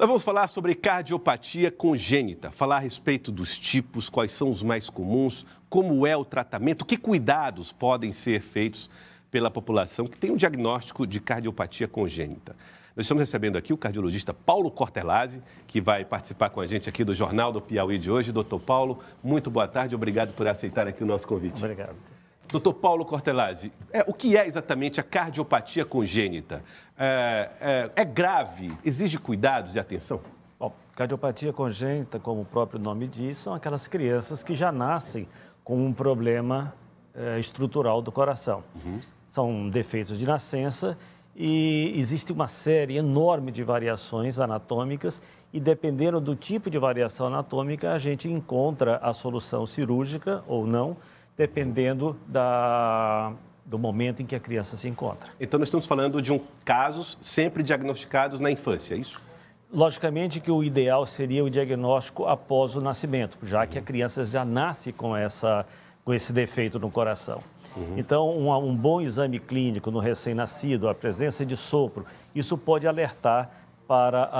Nós vamos falar sobre cardiopatia congênita, falar a respeito dos tipos, quais são os mais comuns, como é o tratamento, que cuidados podem ser feitos pela população que tem um diagnóstico de cardiopatia congênita. Nós estamos recebendo aqui o cardiologista Paulo Cortelazzi, que vai participar com a gente aqui do Jornal do Piauí de hoje. Doutor Paulo, muito boa tarde, obrigado por aceitar aqui o nosso convite. Obrigado. Doutor Paulo Cortelazzi, é, o que é exatamente a cardiopatia congênita? É, é, é grave? Exige cuidados e atenção? Bom, cardiopatia congênita, como o próprio nome diz, são aquelas crianças que já nascem com um problema é, estrutural do coração. Uhum. São defeitos de nascença e existe uma série enorme de variações anatômicas e dependendo do tipo de variação anatômica, a gente encontra a solução cirúrgica ou não dependendo da, do momento em que a criança se encontra. Então, nós estamos falando de um casos sempre diagnosticados na infância, é isso? Logicamente que o ideal seria o diagnóstico após o nascimento, já que a criança já nasce com, essa, com esse defeito no coração. Uhum. Então, um, um bom exame clínico no recém-nascido, a presença de sopro, isso pode alertar para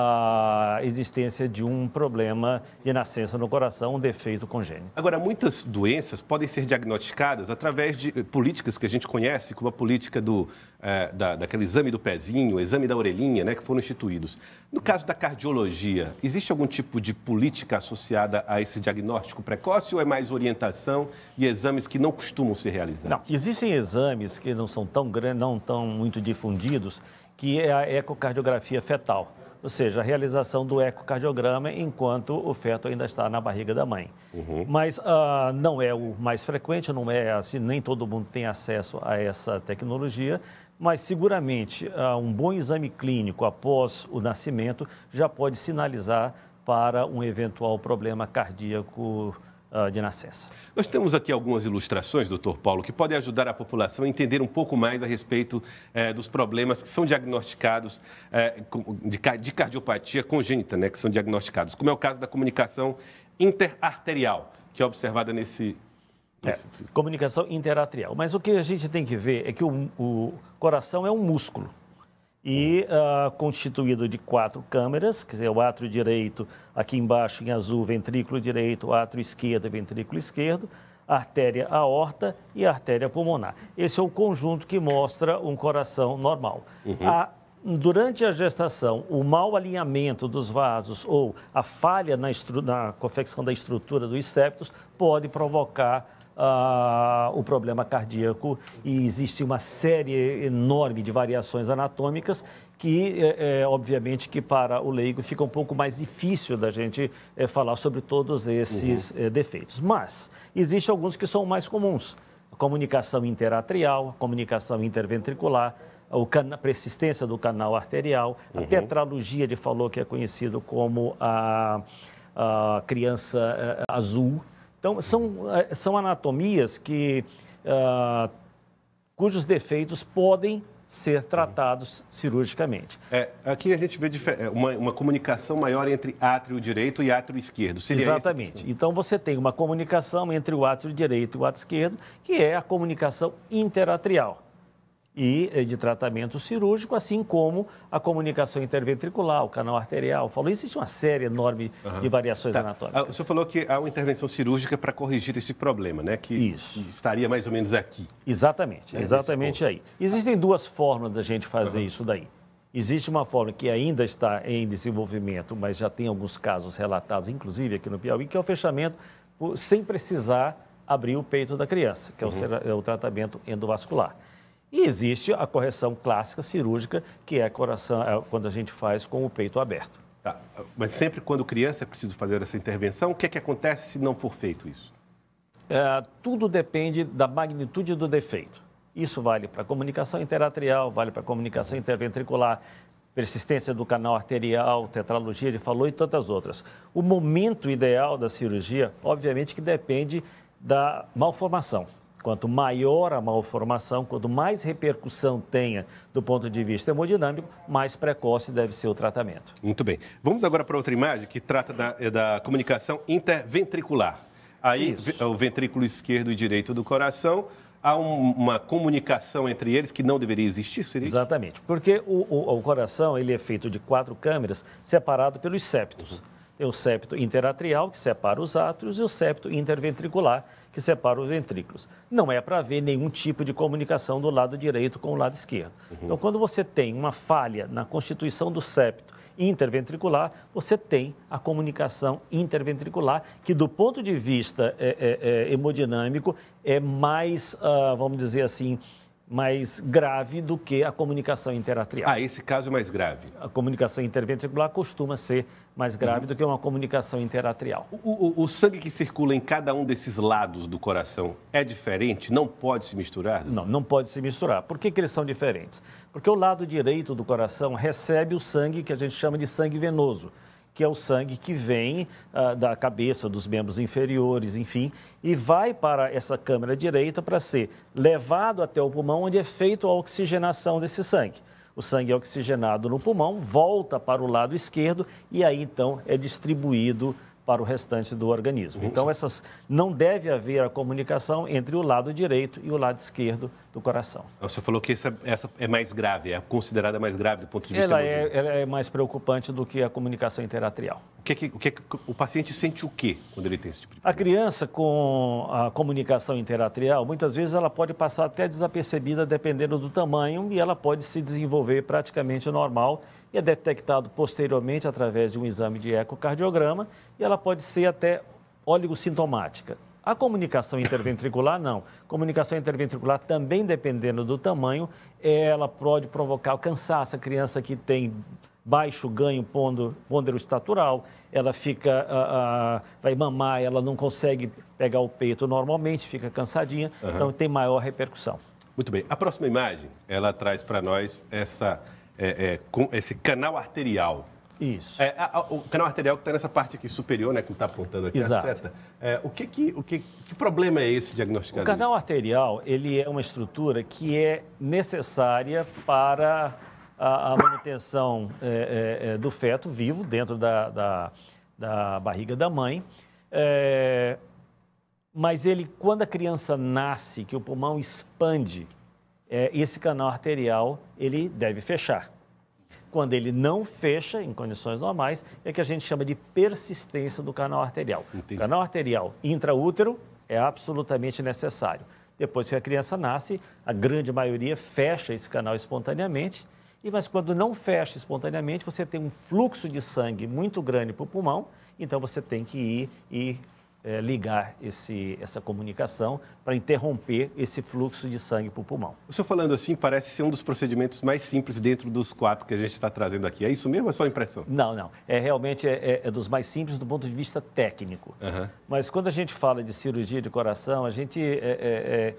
a existência de um problema de nascença no coração, um defeito congênito. Agora, muitas doenças podem ser diagnosticadas através de políticas que a gente conhece, como a política do, é, da, daquele exame do pezinho, exame da orelhinha, né, que foram instituídos. No caso da cardiologia, existe algum tipo de política associada a esse diagnóstico precoce ou é mais orientação e exames que não costumam ser realizados? Não, existem exames que não são tão grandes, não tão muito difundidos, que é a ecocardiografia fetal ou seja, a realização do ecocardiograma enquanto o feto ainda está na barriga da mãe. Uhum. Mas uh, não é o mais frequente, não é assim, nem todo mundo tem acesso a essa tecnologia, mas seguramente uh, um bom exame clínico após o nascimento já pode sinalizar para um eventual problema cardíaco ah, de nascença. Nós temos aqui algumas ilustrações, doutor Paulo, que podem ajudar a população a entender um pouco mais a respeito eh, dos problemas que são diagnosticados eh, de, de, cardiopatia congênita, né, que são diagnosticados, como é o caso da comunicação interarterial, que é observada nesse. É, nesse... É, comunicação interarterial. Mas o que a gente tem que ver é que o, o coração é um músculo e uh, constituído de quatro câmeras, que é o átrio direito, aqui embaixo em azul, ventrículo direito, átrio esquerdo, ventrículo esquerdo, artéria aorta e artéria pulmonar. Esse é o conjunto que mostra um coração normal. Uhum. A, durante a gestação, o mau alinhamento dos vasos ou a falha na, na confecção da estrutura dos septos pode provocar ah, o problema cardíaco e existe uma série enorme de variações anatômicas que, é, é, obviamente, que para o leigo fica um pouco mais difícil da gente é, falar sobre todos esses uhum. É, defeitos. Mas existem alguns que são mais comuns. comunicação interatrial, comunicação interventricular, a persistência do canal arterial, uhum. a tetralogia, de falou que é conhecido como a, a criança é, azul, então, são, eh, são anatomias que, uh, cujos defeitos podem ser tratados cirurgicamente. É, aqui a gente vê é, uma, uma, comunicação maior entre átrio direito e átrio esquerdo. Seria Exatamente. Então você tem uma comunicação entre o átrio direito e o átrio esquerdo, que é a comunicação interatrial e eh, de tratamento cirúrgico, assim como a comunicação interventricular, o canal arterial. Falou, existe uma série enorme uhum. de variações tá. anatômicas. Ah, o senhor falou que há uma intervenção cirúrgica para corrigir esse problema, né? Que Isso. estaria mais ou menos aqui. Exatamente, né, exatamente aí. Existem duas formas da gente fazer uhum. isso daí. Existe uma forma que ainda está em desenvolvimento, mas já tem alguns casos relatados, inclusive aqui no Piauí, que é o fechamento sem precisar abrir o peito da criança, que é uhum. é o tratamento endovascular. E existe a correção clássica cirúrgica, que é, coração, é quando a gente faz com o peito aberto. Tá. Mas sempre quando criança é preciso fazer essa intervenção, o que é que acontece se não for feito isso? É, tudo depende da magnitude do defeito. Isso vale para comunicação interatrial, vale para comunicação interventricular, persistência do canal arterial, tetralogia, ele falou, e tantas outras. O momento ideal da cirurgia, obviamente, que depende da malformação. Quanto maior a malformação, quanto mais repercussão tenha do ponto de vista hemodinâmico, mais precoce deve ser o tratamento. Muito bem. Vamos agora para outra imagem que trata da, é da comunicação interventricular. Aí, Isso. É o ventrículo esquerdo e direito do coração, há um, uma comunicação entre eles que não deveria existir, seria? Exatamente, porque o, o, o coração ele é feito de quatro câmeras separado pelos septos. Uhum. Tem o septo interatrial, que separa os átrios, e o septo interventricular, que separa os ventrículos. Não é para haver nenhum tipo de comunicação do lado direito com o lado esquerdo. Uhum. Então, quando você tem uma falha na constituição do septo interventricular, você tem a comunicação interventricular, que do ponto de vista é, é, é, hemodinâmico é mais, ah, vamos dizer assim, mais grave do que a comunicação interatrial. Ah, esse caso é mais grave. A comunicação interventricular costuma ser mais grave uhum. do que uma comunicação interatrial. O, o, o, sangue que circula em cada um desses lados do coração é diferente? Não pode se misturar? Não, não pode se misturar. Por que, que eles são diferentes? Porque o lado direito do coração recebe o sangue que a gente chama de sangue venoso que é o sangue que vem ah, da cabeça, dos membros inferiores, enfim, e vai para essa câmara direita para ser levado até o pulmão, onde é feita a oxigenação desse sangue. O sangue é oxigenado no pulmão, volta para o lado esquerdo e aí então é distribuído para o restante do organismo. Então, essas não deve haver a comunicação entre o lado direito e o lado esquerdo do coração. Você falou que essa, essa é mais grave, é considerada mais grave do ponto de vista ela é, ela é mais preocupante do que a comunicação interatrial. O que, é que, o, que é que o paciente sente o quê quando ele tem esse tipo de problema? A criança com a comunicação interatrial, muitas vezes ela pode passar até desapercebida dependendo do tamanho e ela pode se desenvolver praticamente normal e é detectado posteriormente através de um exame de ecocardiograma e ela pode ser até oligosintomática. A comunicação interventricular, não. Comunicação interventricular, também dependendo do tamanho, ela pode provocar o cansaço. A criança que tem baixo ganho pondero estatural, ela fica, a, ah, a, ah, vai mamar, ela não consegue pegar o peito normalmente, fica cansadinha, uhum. então tem maior repercussão. Muito bem. A próxima imagem, ela traz para nós essa, é, é, com, esse canal arterial. Isso. É, a, o canal arterial que está nessa parte aqui superior, né, que está apontando aqui Exato. a seta. É, o que, que, o que, que problema é esse diagnosticado? O canal isso? arterial, ele é uma estrutura que é necessária para a, a manutenção é, é, é, do feto vivo dentro da, da, da barriga da mãe. É, mas ele, quando a criança nasce, que o pulmão expande, é, esse canal arterial ele deve fechar. Quando ele não fecha, em condições normais, é que a gente chama de persistência do canal arterial. O canal arterial intraútero é absolutamente necessário. Depois que a criança nasce, a grande maioria fecha esse canal espontaneamente e mas quando não fecha espontaneamente, você tem um fluxo de sangue muito grande para o pulmão, então você tem que ir e é, ligar esse, essa comunicação para interromper esse fluxo de sangue para o pulmão. O senhor falando assim parece ser um dos procedimentos mais simples dentro dos quatro que a gente está trazendo aqui. É isso mesmo ou é só impressão? Não, não. É realmente é, é, é dos mais simples do ponto de vista técnico. Uhum. Mas quando a gente fala de cirurgia de coração, a gente é, é,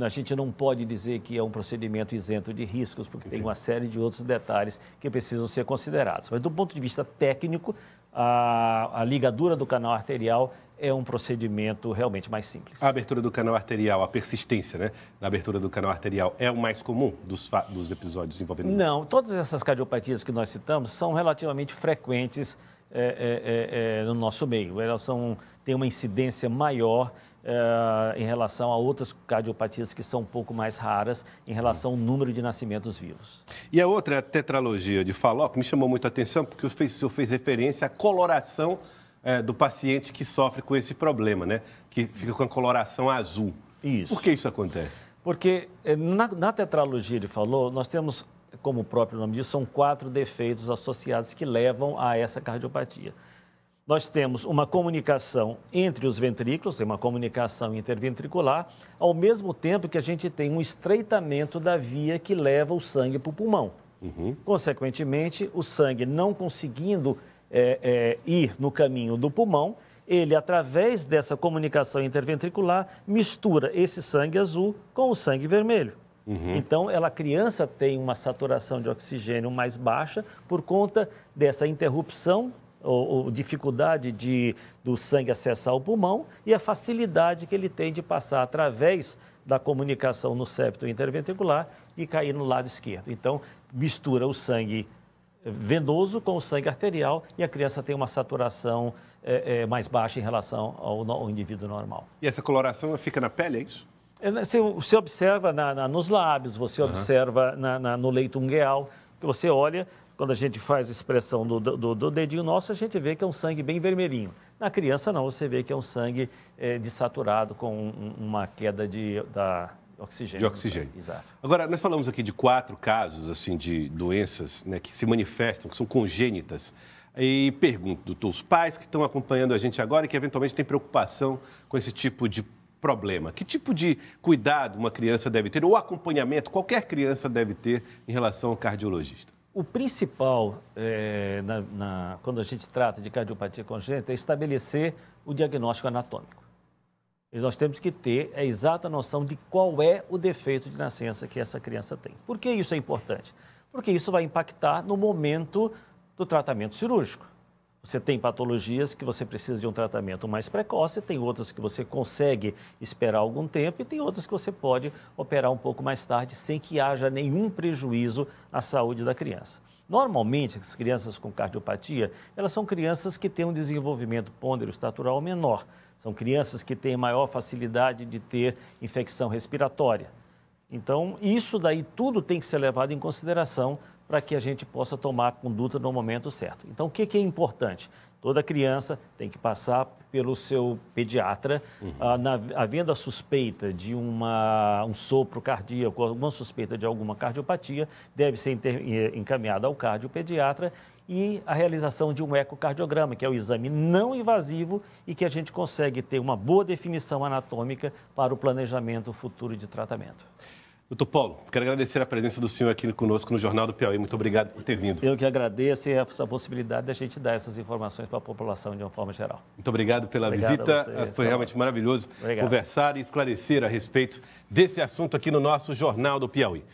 a gente não pode dizer que é um procedimento isento de riscos, porque Entendi. tem uma série de outros detalhes que precisam ser considerados. Mas, do ponto de vista técnico, a, a ligadura do canal arterial é um procedimento realmente mais simples. A abertura do canal arterial, a persistência né, da abertura do canal arterial é o mais comum dos, dos episódios envolvendo? Não, todas essas cardiopatias que nós citamos são relativamente frequentes é é, é, é, no nosso meio. Elas são, têm uma incidência maior eh, em relação a outras cardiopatias que são um pouco mais raras em relação ao número de nascimentos vivos. E a outra é a tetralogia de Fallot, que me chamou muito a atenção, porque o senhor fez referência à coloração eh, do paciente que sofre com esse problema, né? Que fica com a coloração azul. Isso. Por que isso acontece? Porque eh, na, na tetralogia, ele falou, nós temos como o próprio nome diz, são quatro defeitos associados que levam a essa cardiopatia. Nós temos uma comunicação entre os ventrículos, tem uma comunicação interventricular, ao mesmo tempo que a gente tem um estreitamento da via que leva o sangue para o pulmão. Uhum. Consequentemente, o sangue não conseguindo é, é, ir no caminho do pulmão, ele, através dessa comunicação interventricular, mistura esse sangue azul com o sangue vermelho. Uhum. Então, ela, a criança tem uma saturação de oxigênio mais baixa por conta dessa interrupção ou, ou, dificuldade de, do sangue acessar o pulmão e a facilidade que ele tem de passar através da comunicação no septo interventricular e cair no lado esquerdo. Então, mistura o sangue venoso com o sangue arterial e a criança tem uma saturação é, é, mais baixa em relação ao, ao, indivíduo normal. E essa coloração fica na pele, é isso? É, né, você, você observa na, na, nos lábios, você uhum. observa na, na, no leito ungueal, que você olha, quando a gente faz a expressão do, do, do, dedinho nosso, a gente vê que é um sangue bem vermelhinho. Na criança, não, você vê que é um sangue é, desaturado com uma queda de, da, Oxigênio. De oxigênio. Exato. Agora, nós falamos aqui de quatro casos, assim, de doenças né, que se manifestam, que são congênitas. E pergunto, doutor, os pais que estão acompanhando a gente agora e que eventualmente têm preocupação com esse tipo de problema? Que tipo de cuidado uma criança deve ter, ou acompanhamento qualquer criança deve ter em relação ao cardiologista? O principal, é, na, na, quando a gente trata de cardiopatia congênita, é estabelecer o diagnóstico anatômico. E nós temos que ter a exata noção de qual é o defeito de nascença que essa criança tem. Por que isso é importante? Porque isso vai impactar no momento do tratamento cirúrgico. Você tem patologias que você precisa de um tratamento mais precoce, tem outras que você consegue esperar algum tempo e tem outras que você pode operar um pouco mais tarde sem que haja nenhum prejuízo à saúde da criança. Normalmente, as crianças com cardiopatia, elas são crianças que têm um desenvolvimento ponderoestatural menor, são crianças que têm maior facilidade de ter infecção respiratória, então, isso daí tudo tem que ser levado em consideração para que a gente possa tomar a conduta no momento certo. Então, o que, que é importante? Toda criança tem que passar pelo seu pediatra, uhum. ah, na, havendo a suspeita de uma, um sopro cardíaco, alguma suspeita de alguma cardiopatia, deve ser inter, eh, encaminhada ao cardiopediatra e a realização de um ecocardiograma, que é o exame não invasivo e que a gente consegue ter uma boa definição anatômica para o planejamento futuro de tratamento. Doutor Paulo, quero agradecer a presença do senhor aqui conosco no Jornal do Piauí. Muito obrigado por ter vindo. Eu que agradeço essa possibilidade da gente dar essas informações para a população de uma forma geral. Muito obrigado pela obrigado visita. Foi então. realmente maravilhoso obrigado. conversar e esclarecer a respeito desse assunto aqui no nosso Jornal do Piauí.